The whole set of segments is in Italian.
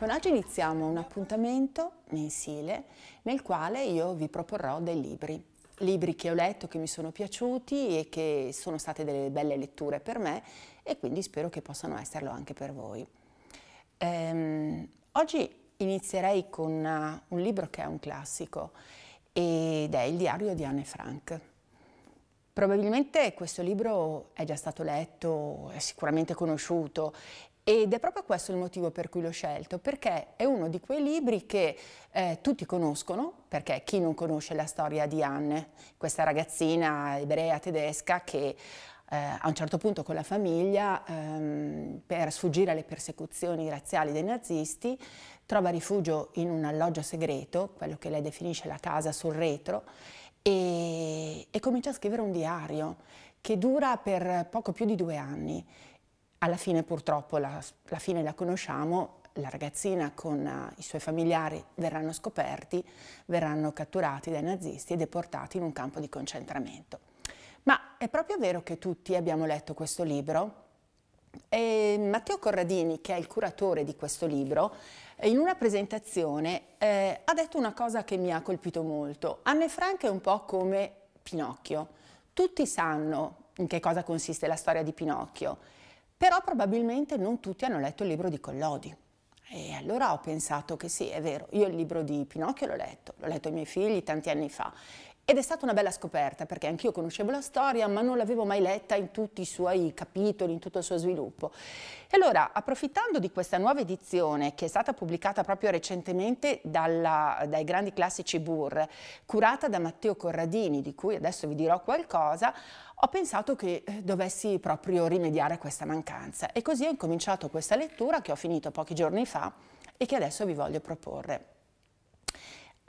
Con oggi iniziamo un appuntamento mensile nel quale io vi proporrò dei libri. Libri che ho letto, che mi sono piaciuti e che sono state delle belle letture per me e quindi spero che possano esserlo anche per voi. Ehm, oggi inizierei con uh, un libro che è un classico ed è Il diario di Anne Frank. Probabilmente questo libro è già stato letto, è sicuramente conosciuto ed è proprio questo il motivo per cui l'ho scelto, perché è uno di quei libri che eh, tutti conoscono, perché chi non conosce la storia di Anne, questa ragazzina ebrea tedesca che eh, a un certo punto con la famiglia, ehm, per sfuggire alle persecuzioni razziali dei nazisti, trova rifugio in un alloggio segreto, quello che lei definisce la casa sul retro, e, e comincia a scrivere un diario che dura per poco più di due anni alla fine purtroppo la, la fine la conosciamo, la ragazzina con eh, i suoi familiari verranno scoperti, verranno catturati dai nazisti e deportati in un campo di concentramento. Ma è proprio vero che tutti abbiamo letto questo libro? E Matteo Corradini, che è il curatore di questo libro, in una presentazione eh, ha detto una cosa che mi ha colpito molto. Anne Frank è un po' come Pinocchio. Tutti sanno in che cosa consiste la storia di Pinocchio, però probabilmente non tutti hanno letto il libro di Collodi. E allora ho pensato che sì, è vero, io il libro di Pinocchio l'ho letto, l'ho letto ai miei figli tanti anni fa ed è stata una bella scoperta perché anch'io conoscevo la storia ma non l'avevo mai letta in tutti i suoi capitoli, in tutto il suo sviluppo. E allora, approfittando di questa nuova edizione che è stata pubblicata proprio recentemente dalla, dai grandi classici Burr, curata da Matteo Corradini, di cui adesso vi dirò qualcosa, ho pensato che eh, dovessi proprio rimediare a questa mancanza. E così ho incominciato questa lettura che ho finito pochi giorni fa e che adesso vi voglio proporre.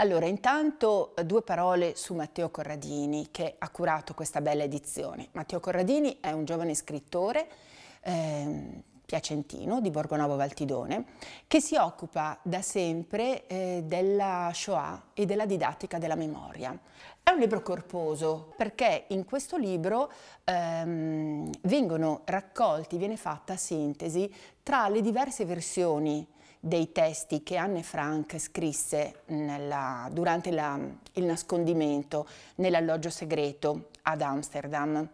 Allora, intanto eh, due parole su Matteo Corradini che ha curato questa bella edizione. Matteo Corradini è un giovane scrittore eh, piacentino di Borgonovo Valtidone che si occupa da sempre eh, della Shoah e della didattica della memoria. È un libro corposo perché in questo libro ehm, vengono raccolti, viene fatta sintesi tra le diverse versioni dei testi che Anne Frank scrisse nella, durante la, il nascondimento nell'alloggio segreto ad Amsterdam.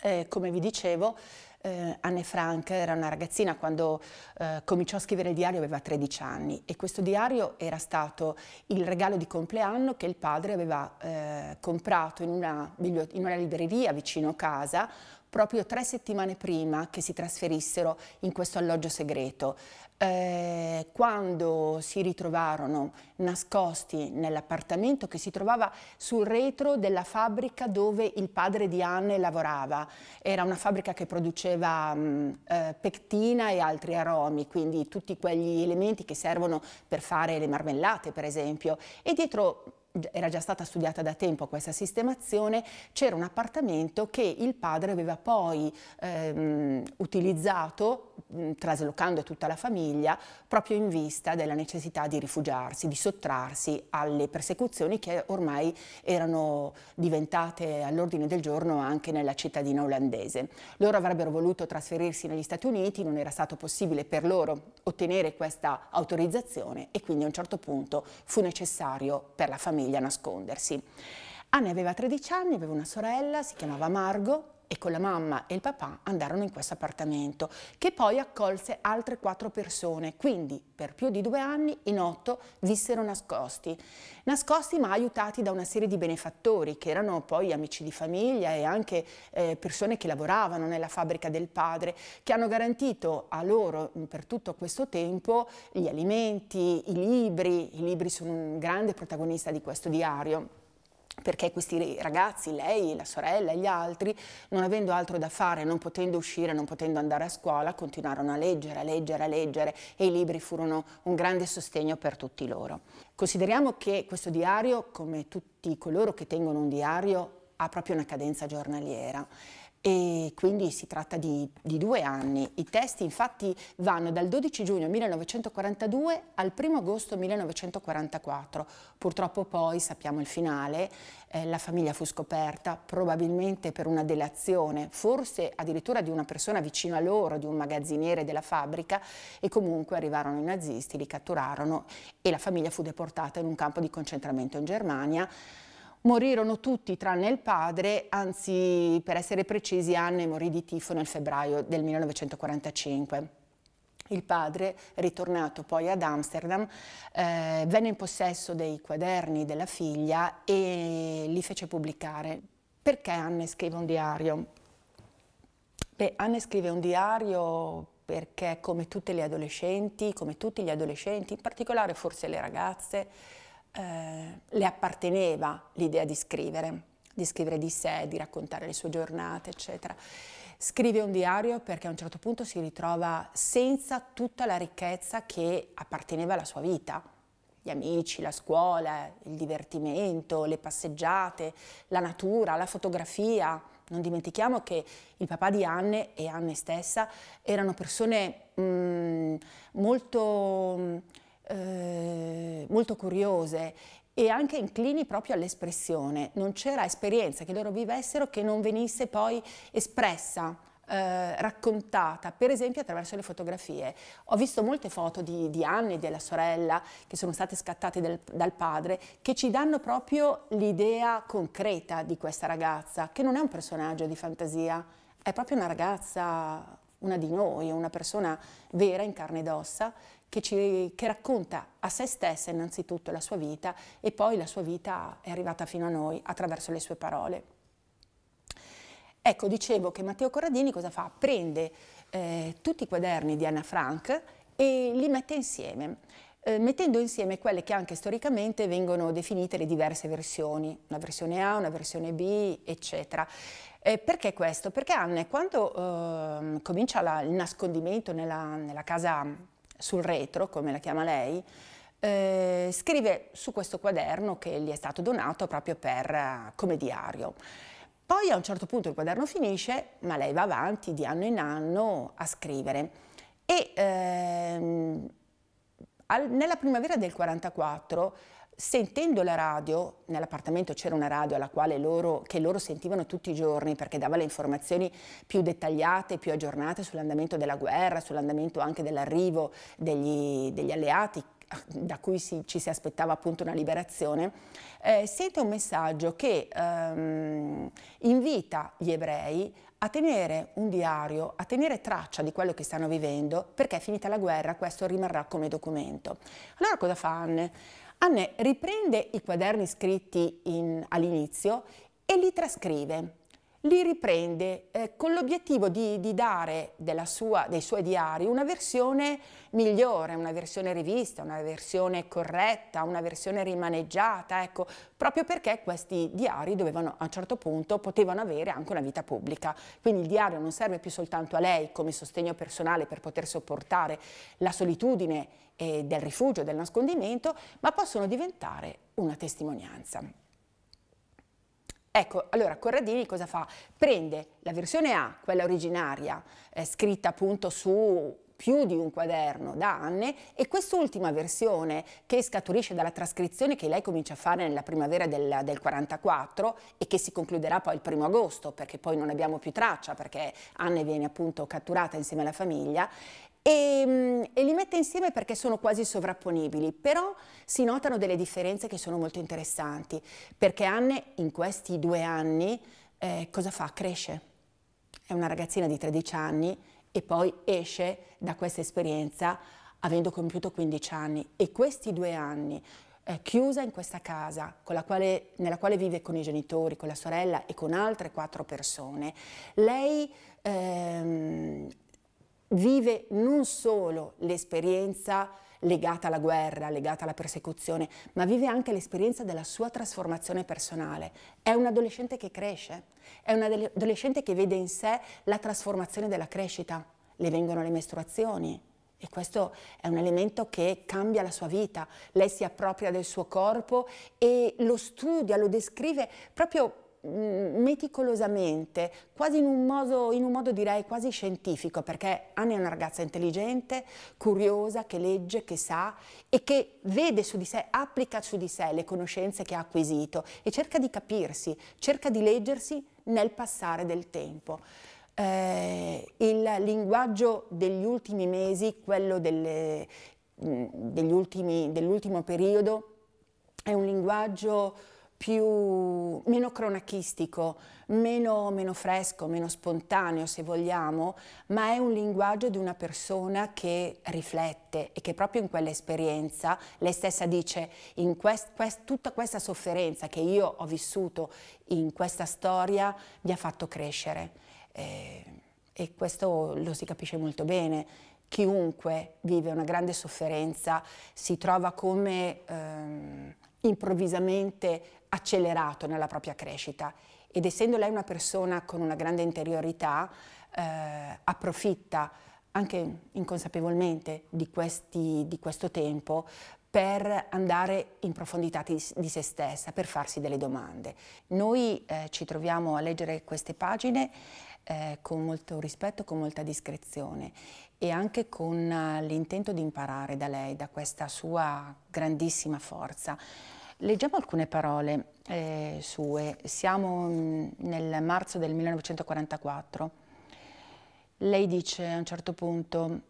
Eh, come vi dicevo, eh, Anne Frank era una ragazzina quando eh, cominciò a scrivere il diario, aveva 13 anni e questo diario era stato il regalo di compleanno che il padre aveva eh, comprato in una, in una libreria vicino a casa proprio tre settimane prima che si trasferissero in questo alloggio segreto. Eh, quando si ritrovarono nascosti nell'appartamento che si trovava sul retro della fabbrica dove il padre di Anne lavorava. Era una fabbrica che produceva mh, mm, eh, pectina e altri aromi, quindi tutti quegli elementi che servono per fare le marmellate, per esempio. E dietro era già stata studiata da tempo questa sistemazione, c'era un appartamento che il padre aveva poi ehm, utilizzato Mm, traslocando tutta la famiglia proprio in vista della necessità di rifugiarsi, di sottrarsi alle persecuzioni che ormai erano diventate all'ordine del giorno anche nella cittadina olandese. Loro avrebbero voluto trasferirsi negli Stati Uniti, non era stato possibile per loro ottenere questa autorizzazione e quindi a un certo punto fu necessario per la famiglia nascondersi. Anne aveva 13 anni, aveva una sorella, si chiamava Margo, e con la mamma e il papà andarono in questo appartamento, che poi accolse altre quattro persone, quindi per più di due anni in otto vissero nascosti. Nascosti ma aiutati da una serie di benefattori che erano poi amici di famiglia e anche eh, persone che lavoravano nella fabbrica del padre, che hanno garantito a loro mm, per tutto questo tempo gli alimenti, i libri, i libri sono un grande protagonista di questo diario perché questi ragazzi, lei, la sorella e gli altri, non avendo altro da fare, non potendo uscire, non potendo andare a scuola, continuarono a leggere, a leggere, a leggere e i libri furono un grande sostegno per tutti loro. Consideriamo che questo diario, come tutti coloro che tengono un diario, ha proprio una cadenza giornaliera e quindi si tratta di, di due anni. I testi infatti vanno dal 12 giugno 1942 al 1 agosto 1944. Purtroppo poi sappiamo il finale, eh, la famiglia fu scoperta probabilmente per una delazione, forse addirittura di una persona vicino a loro, di un magazziniere della fabbrica e comunque arrivarono i nazisti, li catturarono e la famiglia fu deportata in un campo di concentramento in Germania. Morirono tutti tranne il padre, anzi per essere precisi Anne morì di tifo nel febbraio del 1945. Il padre, ritornato poi ad Amsterdam, eh, venne in possesso dei quaderni della figlia e li fece pubblicare. Perché Anne scrive un diario? Beh, Anne scrive un diario perché come tutte le adolescenti, come tutti gli adolescenti, in particolare forse le ragazze, le apparteneva l'idea di scrivere, di scrivere di sé, di raccontare le sue giornate, eccetera. Scrive un diario perché a un certo punto si ritrova senza tutta la ricchezza che apparteneva alla sua vita, gli amici, la scuola, il divertimento, le passeggiate, la natura, la fotografia. Non dimentichiamo che il papà di Anne e Anne stessa erano persone mh, mm, molto eh, molto curiose e anche inclini proprio all'espressione. Non c'era esperienza che loro vivessero che non venisse poi espressa eh, raccontata, per esempio attraverso le fotografie. Ho visto molte foto di, di Anne e della sorella che sono state scattate del, dal padre che ci danno proprio l'idea concreta di questa ragazza, che non è un personaggio di fantasia, è proprio una ragazza, una di noi, una persona vera in carne ed ossa che, ci, che racconta a se stessa innanzitutto la sua vita e poi la sua vita è arrivata fino a noi attraverso le sue parole. Ecco, dicevo che Matteo Corradini cosa fa? Prende eh, tutti i quaderni di Anna Frank e li mette insieme, eh, mettendo insieme quelle che anche storicamente vengono definite le diverse versioni, una versione A, una versione B, eccetera. Eh, perché questo? Perché Anne, quando ehm, comincia la, il nascondimento nella, nella casa sul retro, come la chiama lei, eh, scrive su questo quaderno che gli è stato donato proprio per, eh, come diario. Poi a un certo punto il quaderno finisce, ma lei va avanti di anno in anno a scrivere. E ehm, al, nella primavera del 1944 sentendo la radio, nell'appartamento c'era una radio alla quale loro, che loro sentivano tutti i giorni perché dava le informazioni più dettagliate, più aggiornate sull'andamento della guerra, sull'andamento anche dell'arrivo degli, degli alleati da cui si, ci si aspettava appunto una liberazione, eh, sente un messaggio che ehm, invita gli ebrei a tenere un diario, a tenere traccia di quello che stanno vivendo, perché finita la guerra questo rimarrà come documento. Allora cosa fanno? Anne riprende i quaderni scritti all'inizio e li trascrive li riprende eh, con l'obiettivo di, di dare sua, dei suoi diari una versione migliore, una versione rivista, una versione corretta, una versione rimaneggiata, ecco, proprio perché questi diari dovevano a un certo punto potevano avere anche una vita pubblica. Quindi il diario non serve più soltanto a lei come sostegno personale per poter sopportare la solitudine eh, del rifugio, del nascondimento, ma possono diventare una testimonianza. Ecco, allora Corradini cosa fa? Prende la versione A, quella originaria, eh, scritta appunto su più di un quaderno da anne e quest'ultima versione che scaturisce dalla trascrizione che lei comincia a fare nella primavera del, del, 44 e che si concluderà poi il primo agosto perché poi non abbiamo più traccia perché Anne viene appunto catturata insieme alla famiglia e, ehm, e, li mette insieme perché sono quasi sovrapponibili, però si notano delle differenze che sono molto interessanti, perché Anne in questi due anni eh, cosa fa? Cresce, è una ragazzina di 13 anni e poi esce da questa esperienza avendo compiuto 15 anni e questi due anni eh, chiusa in questa casa quale, nella quale vive con i genitori, con la sorella e con altre quattro persone, lei ehm, vive non solo l'esperienza legata alla guerra, legata alla persecuzione, ma vive anche l'esperienza della sua trasformazione personale. È un adolescente che cresce, è un adolescente che vede in sé la trasformazione della crescita. Le vengono le mestruazioni, e questo è un elemento che cambia la sua vita. Lei si appropria del suo corpo e lo studia, lo descrive proprio meticolosamente, quasi in un, modo, in un modo direi quasi scientifico, perché Anna è una ragazza intelligente, curiosa, che legge, che sa e che vede su di sé, applica su di sé le conoscenze che ha acquisito e cerca di capirsi, cerca di leggersi nel passare del tempo. Eh, il linguaggio degli ultimi mesi, quello delle, degli ultimi, dell'ultimo periodo, è un linguaggio più, meno cronachistico, meno, meno, fresco, meno spontaneo se vogliamo, ma è un linguaggio di una persona che riflette e che proprio in quell'esperienza, lei stessa dice, in quest, quest, tutta questa sofferenza che io ho vissuto in questa storia mi ha fatto crescere eh, e questo lo si capisce molto bene. Chiunque vive una grande sofferenza si trova come... Ehm, improvvisamente accelerato nella propria crescita ed essendo lei una persona con una grande interiorità eh, approfitta anche inconsapevolmente di, questi, di, questo tempo per andare in profondità di, di, se stessa, per farsi delle domande. Noi eh, ci troviamo a leggere queste pagine eh, con molto rispetto, con molta discrezione e anche con eh, l'intento di imparare da lei, da questa sua grandissima forza. Leggiamo alcune parole eh, sue. Siamo mm, nel marzo del 1944. Lei dice a un certo punto,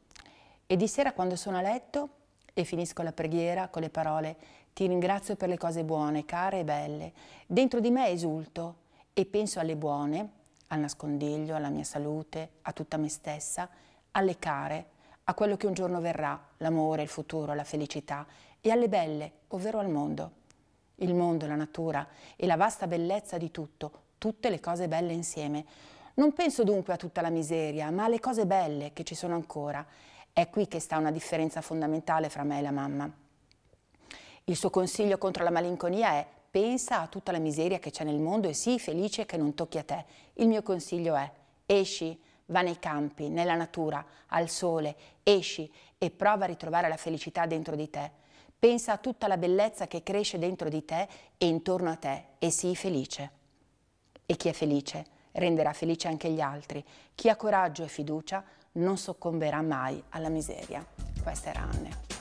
e di sera quando sono a letto e finisco la preghiera con le parole, ti ringrazio per le cose buone, care e belle, dentro di me esulto e penso alle buone, al nascondiglio, alla mia salute, a tutta me stessa, alle care, a quello che un giorno verrà, l'amore, il futuro, la felicità, e alle belle, ovvero al mondo il mondo, la natura e la vasta bellezza di tutto, tutte le cose belle insieme. Non penso dunque a tutta la miseria, ma alle cose belle che ci sono ancora. È qui che sta una differenza fondamentale fra me e la mamma. Il suo consiglio contro la malinconia è pensa a tutta la miseria che c'è nel mondo e sii felice che non tocchi a te. Il mio consiglio è esci, va nei campi, nella natura, al sole, esci e prova a ritrovare la felicità dentro di te. Pensa a tutta la bellezza che cresce dentro di te e intorno a te e sii felice. E chi è felice renderà felice anche gli altri. Chi ha coraggio e fiducia non soccomberà mai alla miseria. Questa era Anne.